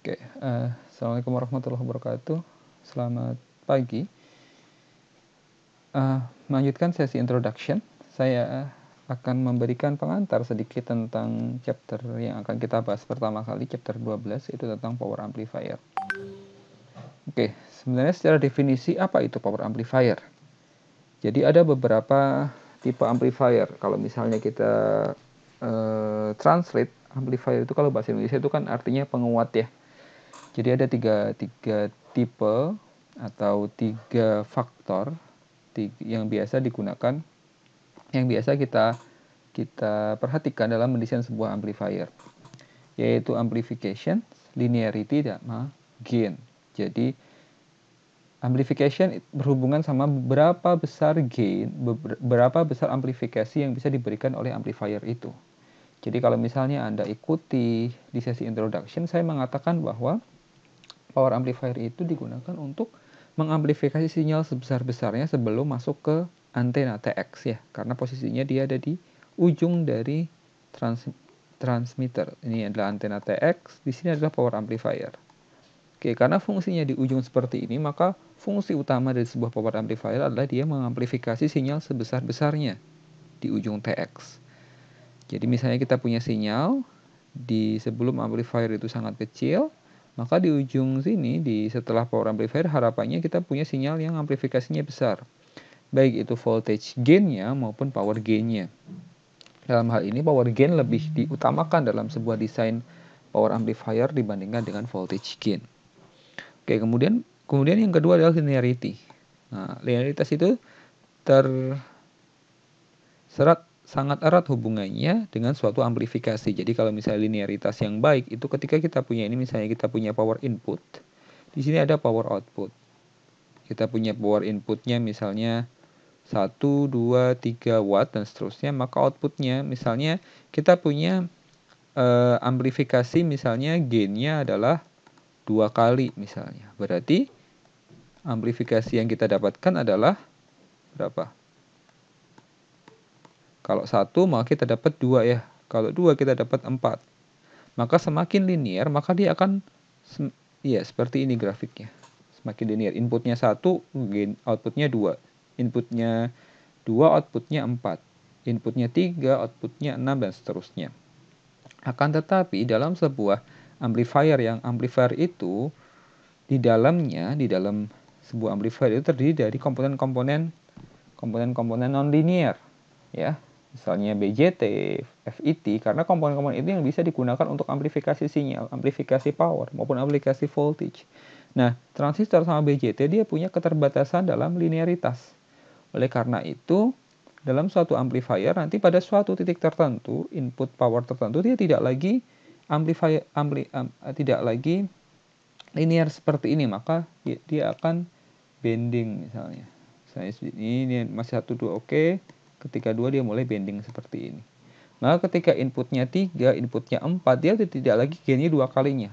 Oke, uh, assalamualaikum warahmatullahi wabarakatuh. Selamat pagi. Uh, melanjutkan sesi introduction, saya eh, akan memberikan pengantar sedikit tentang chapter yang akan kita bahas pertama kali, chapter 12, itu tentang power amplifier. Oke, sebenarnya secara definisi apa itu power amplifier? Jadi ada beberapa tipe amplifier. Kalau misalnya kita uh, translate amplifier itu kalau bahasa Indonesia itu kan artinya penguat ya jadi ada tiga, tiga tipe atau tiga faktor yang biasa digunakan, yang biasa kita kita perhatikan dalam mendesain sebuah amplifier, yaitu amplification, linearity, dan gain. Jadi amplification berhubungan sama berapa besar gain, berapa besar amplifikasi yang bisa diberikan oleh amplifier itu. Jadi kalau misalnya Anda ikuti di sesi introduction, saya mengatakan bahwa power amplifier itu digunakan untuk mengamplifikasi sinyal sebesar-besarnya sebelum masuk ke antena TX ya karena posisinya dia ada di ujung dari trans transmitter ini adalah antena TX di sini adalah power amplifier oke karena fungsinya di ujung seperti ini maka fungsi utama dari sebuah power amplifier adalah dia mengamplifikasi sinyal sebesar-besarnya di ujung TX jadi misalnya kita punya sinyal di sebelum amplifier itu sangat kecil maka di ujung sini, di setelah power amplifier, harapannya kita punya sinyal yang amplifikasinya besar. Baik itu voltage gainnya maupun power gainnya. Dalam hal ini power gain lebih diutamakan dalam sebuah desain power amplifier dibandingkan dengan voltage gain. Oke, kemudian kemudian yang kedua adalah linearity. Nah, linearitas itu terserat sangat erat hubungannya dengan suatu amplifikasi. Jadi kalau misalnya linearitas yang baik itu ketika kita punya ini misalnya kita punya power input, di sini ada power output. Kita punya power inputnya misalnya 1, 2, 3 watt dan seterusnya, maka outputnya misalnya kita punya e, amplifikasi misalnya gainnya adalah dua kali misalnya. Berarti amplifikasi yang kita dapatkan adalah berapa? Kalau satu maka kita dapat dua ya. Kalau dua kita dapat empat. Maka semakin linear maka dia akan ya seperti ini grafiknya. Semakin linear. Inputnya satu, gain outputnya dua. Inputnya dua, outputnya empat. Inputnya tiga, outputnya enam dan seterusnya. Akan tetapi dalam sebuah amplifier yang amplifier itu di dalamnya di dalam sebuah amplifier itu terdiri dari komponen-komponen komponen-komponen nonlinear ya misalnya BJT, FET, karena komponen-komponen itu yang bisa digunakan untuk amplifikasi sinyal, amplifikasi power, maupun amplifikasi voltage. Nah, transistor sama BJT dia punya keterbatasan dalam linearitas. Oleh karena itu, dalam suatu amplifier nanti pada suatu titik tertentu, input power tertentu dia tidak lagi amplifier ampli, um, tidak lagi linear seperti ini, maka dia, akan bending misalnya. Misalnya ini masih satu dua oke, okay ketika dua dia mulai bending seperti ini. Maka ketika inputnya tiga, inputnya empat, dia tidak lagi gainnya dua kalinya.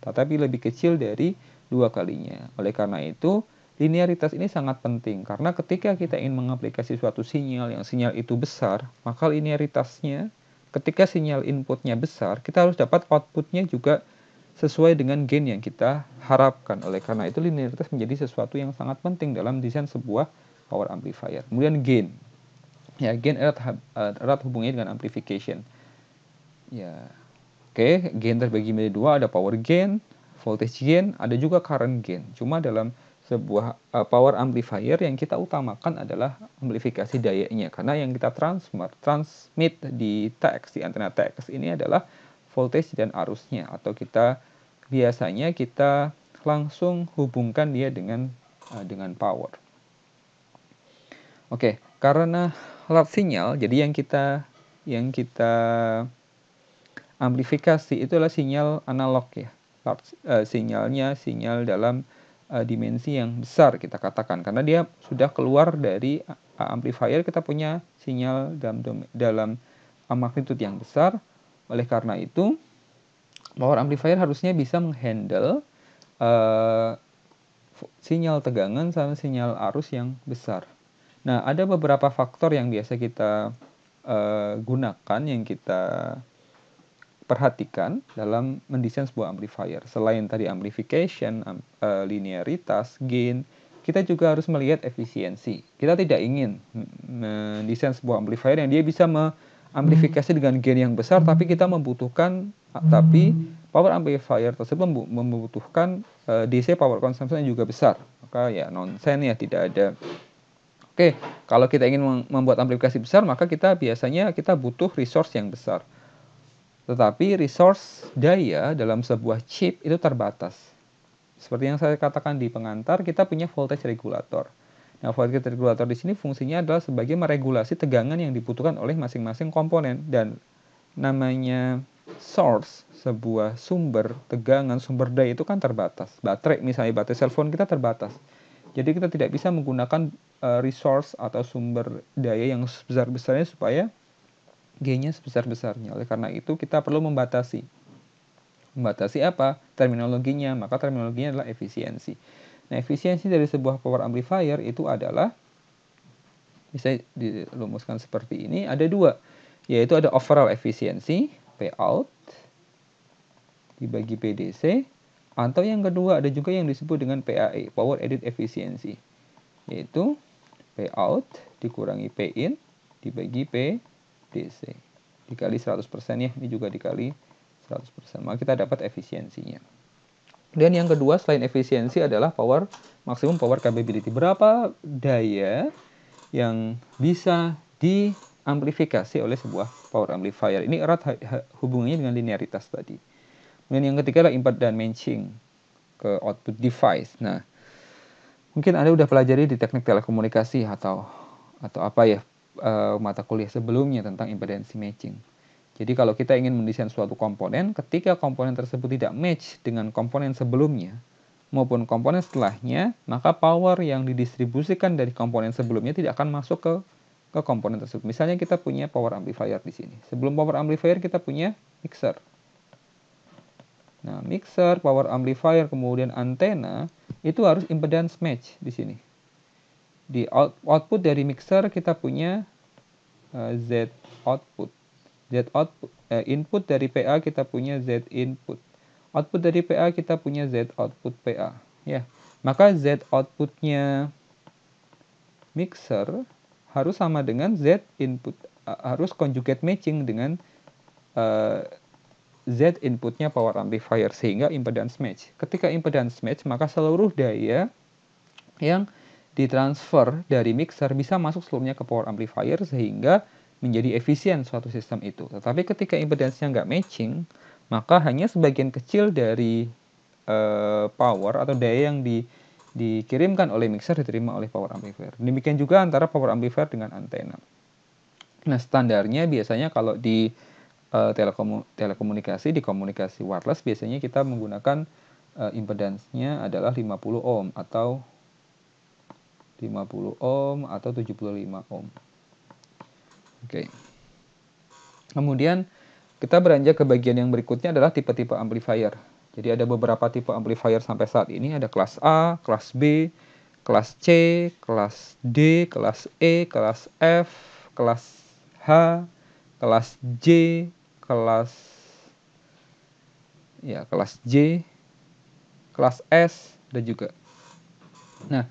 Tetapi lebih kecil dari dua kalinya. Oleh karena itu, linearitas ini sangat penting. Karena ketika kita ingin mengaplikasi suatu sinyal yang sinyal itu besar, maka linearitasnya ketika sinyal inputnya besar, kita harus dapat outputnya juga sesuai dengan gain yang kita harapkan. Oleh karena itu, linearitas menjadi sesuatu yang sangat penting dalam desain sebuah power amplifier. Kemudian gain ya gain erat erat hubungannya dengan amplification ya oke okay, gain terbagi menjadi dua ada power gain voltage gain ada juga current gain cuma dalam sebuah uh, power amplifier yang kita utamakan adalah amplifikasi dayanya karena yang kita transfer transmit di TX di antena TX ini adalah voltage dan arusnya atau kita biasanya kita langsung hubungkan dia dengan uh, dengan power. Oke, okay, karena love sinyal, jadi yang kita yang kita amplifikasi itulah sinyal analog ya. Love, uh, eh, sinyalnya sinyal dalam uh, dimensi yang besar kita katakan karena dia sudah keluar dari uh, amplifier kita punya sinyal dalam dalam uh, magnitude yang besar. Oleh karena itu power amplifier harusnya bisa menghandle uh, sinyal tegangan sama sinyal arus yang besar. Nah, ada beberapa faktor yang biasa kita uh, gunakan, yang kita perhatikan dalam mendesain sebuah amplifier. Selain tadi amplification, um, uh, linearitas, gain, kita juga harus melihat efisiensi. Kita tidak ingin mendesain sebuah amplifier yang dia bisa mengamplifikasi dengan gain yang besar, tapi kita membutuhkan, tapi power amplifier tersebut membutuhkan uh, DC power consumption yang juga besar. Maka ya nonsen ya tidak ada Oke, kalau kita ingin membuat aplikasi besar, maka kita biasanya kita butuh resource yang besar. Tetapi resource daya dalam sebuah chip itu terbatas. Seperti yang saya katakan di pengantar, kita punya voltage regulator. Nah, voltage regulator di sini fungsinya adalah sebagai meregulasi tegangan yang dibutuhkan oleh masing-masing komponen dan namanya source, sebuah sumber tegangan, sumber daya itu kan terbatas. Baterai misalnya baterai cell phone kita terbatas. Jadi kita tidak bisa menggunakan Eh, resource atau sumber daya yang sebesar-besarnya supaya gainnya sebesar-besarnya. Oleh karena itu kita perlu membatasi. Membatasi apa? Terminologinya. Maka terminologinya adalah efisiensi. Nah, efisiensi dari sebuah power amplifier itu adalah bisa dilumuskan seperti ini. Ada dua, yaitu ada overall efisiensi, Pout, dibagi PDC, atau yang kedua ada juga yang disebut dengan PAE, Power Edit Efficiency, yaitu P out dikurangi P in dibagi P DC. Dikali 100% ya, ini juga dikali 100%. Maka kita dapat efisiensinya. Dan yang kedua selain efisiensi adalah power maksimum power capability. Berapa daya yang bisa diamplifikasi oleh sebuah power amplifier. Ini erat hubungannya dengan linearitas tadi. Kemudian yang ketiga adalah input dan matching ke output device. Nah, Mungkin Anda udah pelajari di teknik telekomunikasi atau atau apa ya uh, mata kuliah sebelumnya tentang impedansi matching. Jadi kalau kita ingin mendesain suatu komponen, ketika komponen tersebut tidak match dengan komponen sebelumnya maupun komponen setelahnya, maka power yang didistribusikan dari komponen sebelumnya tidak akan masuk ke ke komponen tersebut. Misalnya kita punya power amplifier di sini. Sebelum power amplifier kita punya mixer. Nah, mixer, power amplifier, kemudian antena itu harus impedance match di sini. Di out, output dari mixer kita punya uh, Z output. Z output uh, input dari PA kita punya Z input. Output dari PA kita punya Z output PA, ya. Maka Z outputnya mixer harus sama dengan Z input uh, harus conjugate matching dengan eh, Z inputnya power amplifier sehingga impedance match. Ketika impedance match maka seluruh daya yang ditransfer dari mixer bisa masuk seluruhnya ke power amplifier sehingga menjadi efisien suatu sistem itu. Tetapi ketika impedance-nya nggak matching maka hanya sebagian kecil dari uh, power atau daya yang di, dikirimkan oleh mixer diterima oleh power amplifier. Demikian juga antara power amplifier dengan antena. Nah standarnya biasanya kalau di Eh, telekom telekomunikasi di komunikasi wireless biasanya kita menggunakan uh, eh, impedansnya adalah 50 ohm atau 50 ohm atau 75 ohm. Oke. Okay. Kemudian kita beranjak ke bagian yang berikutnya adalah tipe-tipe amplifier. Jadi ada beberapa tipe amplifier sampai saat ini ada kelas A, kelas B, kelas C, kelas D, kelas E, kelas F, kelas H, kelas J, kelas ya kelas J, kelas S dan juga. Nah,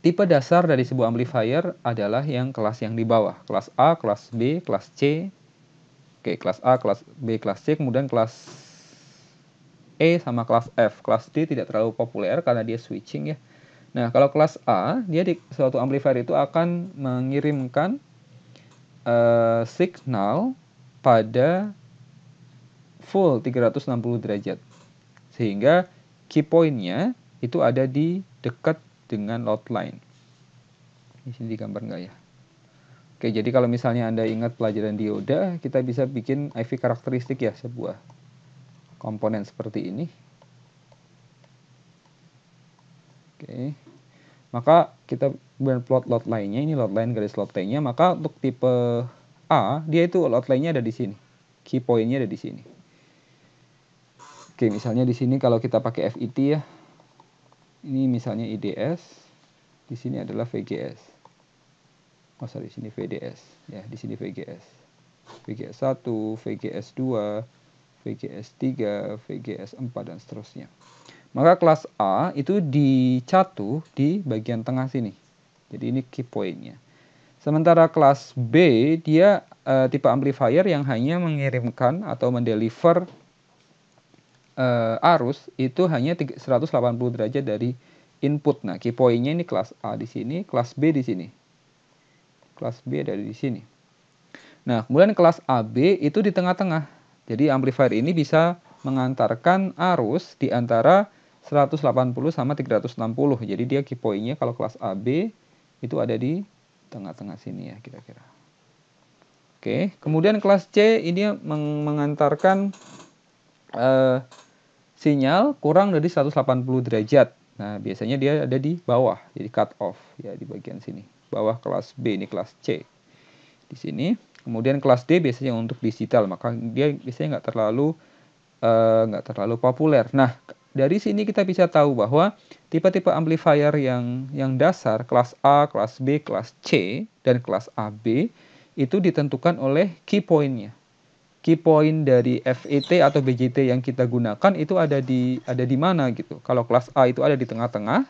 tipe dasar dari sebuah amplifier adalah yang kelas yang di bawah, kelas A, kelas B, kelas C. Oke, kelas A, kelas B, kelas C, kemudian kelas E sama kelas F. Kelas D tidak terlalu populer karena dia switching ya. Nah, kalau kelas A, dia di suatu amplifier itu akan mengirimkan uh, signal pada full 360 derajat. Sehingga key point-nya itu ada di dekat dengan lot line. Di sini digambar nggak ya? Oke, jadi kalau misalnya Anda ingat pelajaran dioda, kita bisa bikin IV karakteristik ya, sebuah komponen seperti ini. Oke. Maka kita plot lot line-nya, ini lot line garis lot line-nya, maka untuk tipe A, dia itu outline-nya ada di sini. Key point-nya ada di sini. Oke, misalnya di sini kalau kita pakai FIT ya. Ini misalnya IDS, di sini adalah VGS. Oh, sorry, di sini VDS. Ya, di sini VGS. VGS 1, VGS 2, VGS 3, VGS 4, dan seterusnya. Maka kelas A itu dicatu di bagian tengah sini. Jadi ini key point-nya. Sementara kelas B dia uh, tipe amplifier yang hanya mengirimkan atau mendeliver uh, arus itu hanya 180 derajat dari input. Nah, key point-nya ini kelas A di sini, kelas B di sini. Kelas B ada di sini. Nah, kemudian kelas AB itu di tengah-tengah. Jadi amplifier ini bisa mengantarkan arus di antara 180 sama 360. Jadi dia key point-nya kalau kelas AB itu ada di tengah-tengah sini ya kira-kira. Oke, kemudian kelas C ini mengantarkan uh, sinyal kurang dari 180 derajat. Nah, biasanya dia ada di bawah, jadi cut off ya di bagian sini. Bawah kelas B ini kelas C. Di sini, kemudian kelas D biasanya untuk digital, maka dia biasanya nggak terlalu eh, nggak uh, terlalu populer. Nah, dari sini kita bisa tahu bahwa tipe-tipe amplifier yang yang dasar kelas A, kelas B, kelas C dan kelas AB itu ditentukan oleh key pointnya. Key point dari FET atau BJT yang kita gunakan itu ada di ada di mana gitu. Kalau kelas A itu ada di tengah-tengah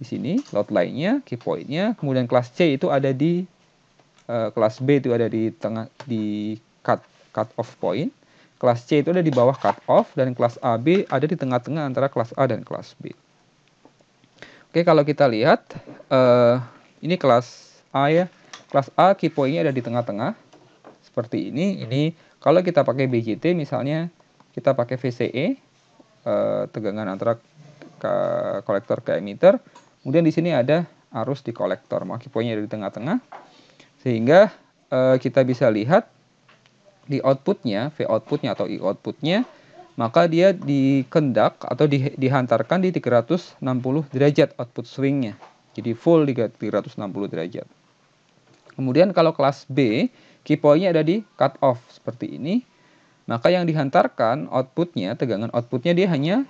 di sini load line-nya, key pointnya. Kemudian kelas C itu ada di uh, kelas B itu ada di tengah di cut cut off point Kelas C itu ada di bawah cut off dan kelas AB ada di tengah-tengah antara kelas A dan kelas B. Oke, kalau kita lihat uh, ini kelas A ya. Kelas A key ada di tengah-tengah seperti ini. Ini kalau kita pakai BJT misalnya kita pakai VCE uh, eh, tegangan antara kolektor ke emitter. Kemudian di sini ada arus di kolektor. Maka key ada di tengah-tengah. Sehingga uh, kita bisa lihat di outputnya, V outputnya atau I outputnya, maka dia dikendak atau di, dihantarkan di 360 derajat output swingnya. Jadi full 360 derajat. Kemudian kalau kelas B, key point ada di cut off seperti ini. Maka yang dihantarkan outputnya, tegangan outputnya dia hanya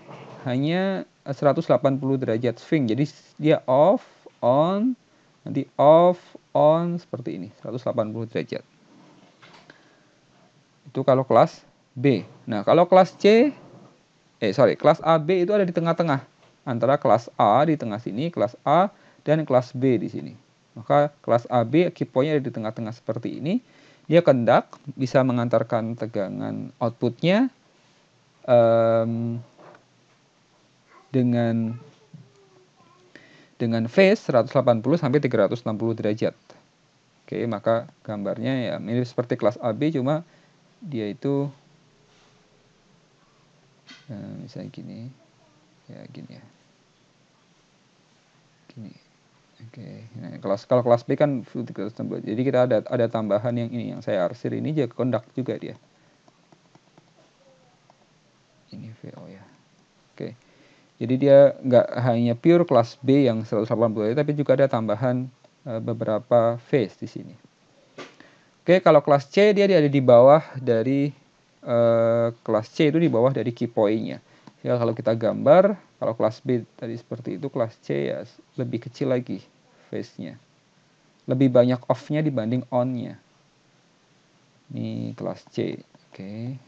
hanya 180 derajat swing. Jadi dia off, on, nanti off, on seperti ini, 180 derajat. Itu kalau kelas B. Nah, kalau kelas C, eh sorry, kelas AB itu ada di tengah-tengah. Antara kelas A di tengah sini, kelas A, dan kelas B di sini. Maka kelas AB kiponya ada di tengah-tengah seperti ini. Dia kendak bisa mengantarkan tegangan outputnya um, dengan dengan phase 180 sampai 360 derajat. Oke, maka gambarnya ya mirip seperti kelas AB cuma dia itu nah, misalnya gini ya gini ya gini oke okay. nah, kelas kalau kelas B kan jadi kita ada ada tambahan yang ini yang saya arsir ini dia kondak juga dia ini VO ya oke okay. jadi dia nggak hanya pure kelas B yang 180 tapi juga ada tambahan eh, beberapa face di sini Oke, kalau kelas C dia ada di bawah dari uh, kelas C itu di bawah dari key Ya, kalau kita gambar, kalau kelas B tadi seperti itu, kelas C ya lebih kecil lagi face-nya. Lebih banyak off-nya dibanding on-nya. Ini kelas C. Oke.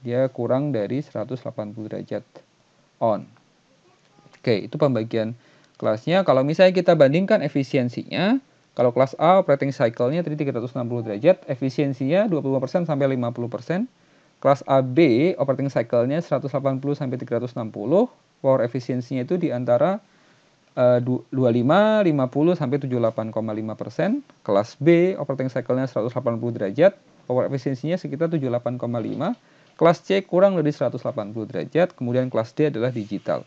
Dia kurang dari 180 derajat on. Oke, itu pembagian kelasnya. Kalau misalnya kita bandingkan efisiensinya, kalau kelas A operating cycle-nya tadi 360 derajat, efisiensinya 25% sampai 50%. Kelas AB operating cycle-nya 180 sampai 360, power efisiensinya itu di antara uh, 25, 50 sampai 78,5%. Kelas B operating cycle-nya 180 derajat, power efisiensinya sekitar 78,5. Kelas C kurang dari 180 derajat, kemudian kelas D adalah digital.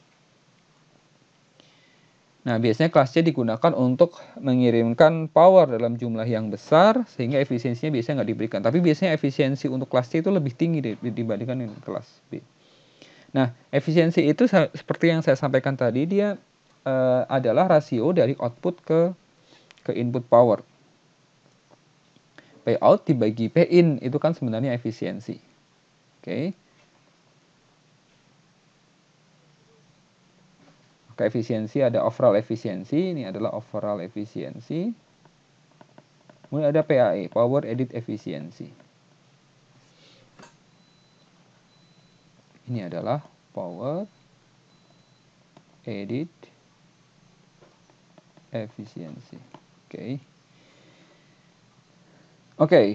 Nah, biasanya kelas C digunakan untuk mengirimkan power dalam jumlah yang besar sehingga efisiensinya biasanya nggak diberikan. Tapi biasanya efisiensi untuk kelas C itu lebih tinggi dibandingkan dengan kelas B. Nah, efisiensi itu seperti yang saya sampaikan tadi dia e, adalah rasio dari output ke ke input power. Payout dibagi pay in itu kan sebenarnya efisiensi. Oke. Okay. ke efisiensi ada overall efisiensi ini adalah overall efisiensi kemudian ada PAE power edit efisiensi ini adalah power edit efisiensi oke okay. oke okay.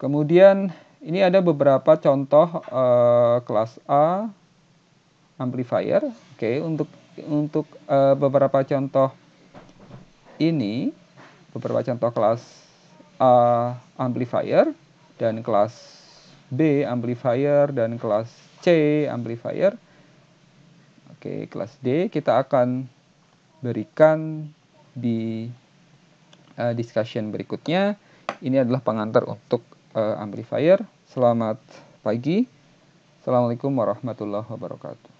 kemudian ini ada beberapa contoh uh, kelas A amplifier. Oke, okay, untuk untuk uh, beberapa contoh ini, beberapa contoh kelas A eh, amplifier dan kelas B amplifier dan kelas C amplifier. Oke, kelas D kita akan berikan di uh, discussion berikutnya. Ini adalah pengantar untuk uh, amplifier. Selamat pagi. Assalamualaikum warahmatullahi wabarakatuh.